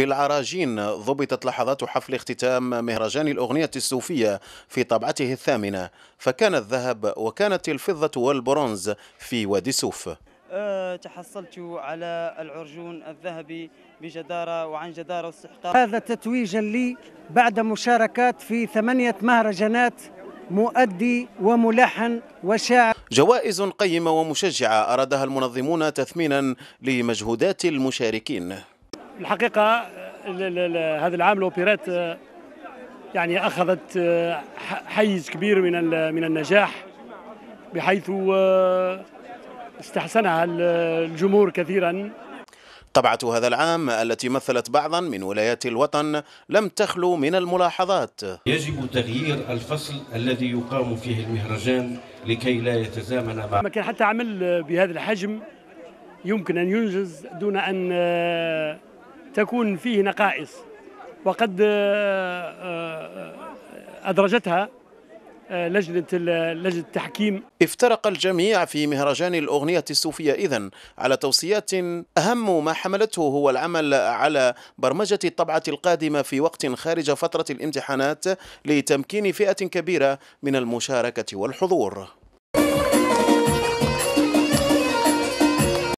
بالعراجين ضبطت لحظات حفل اختتام مهرجان الأغنية الصوفيه في طبعته الثامنة فكان الذهب وكانت الفضة والبرونز في وادي سوف أه، تحصلت على العرجون الذهبي بجدارة وعن جدارة واستحقاق هذا تتويجا لي بعد مشاركات في ثمانية مهرجانات مؤدي وملحن وشاعر جوائز قيمة ومشجعة أرادها المنظمون تثمينا لمجهودات المشاركين الحقيقة آه، هذا العام الأوبيرات آه، يعني أخذت آه، حيز كبير من من النجاح بحيث استحسنها الجمهور كثيرا طبعة هذا العام التي مثلت بعضا من ولايات الوطن لم تخلو من الملاحظات يجب تغيير الفصل الذي يقام فيه المهرجان لكي لا يتزامن مع ما كان حتى عمل بهذا الحجم يمكن أن ينجز دون أن تكون فيه نقائص وقد آه، آه، آه، أدرجتها لجنة لجنة التحكيم افترق الجميع في مهرجان الأغنية الصوفية إذا على توصيات أهم ما حملته هو العمل على برمجة الطبعة القادمة في وقت خارج فترة الامتحانات لتمكين فئة كبيرة من المشاركة والحضور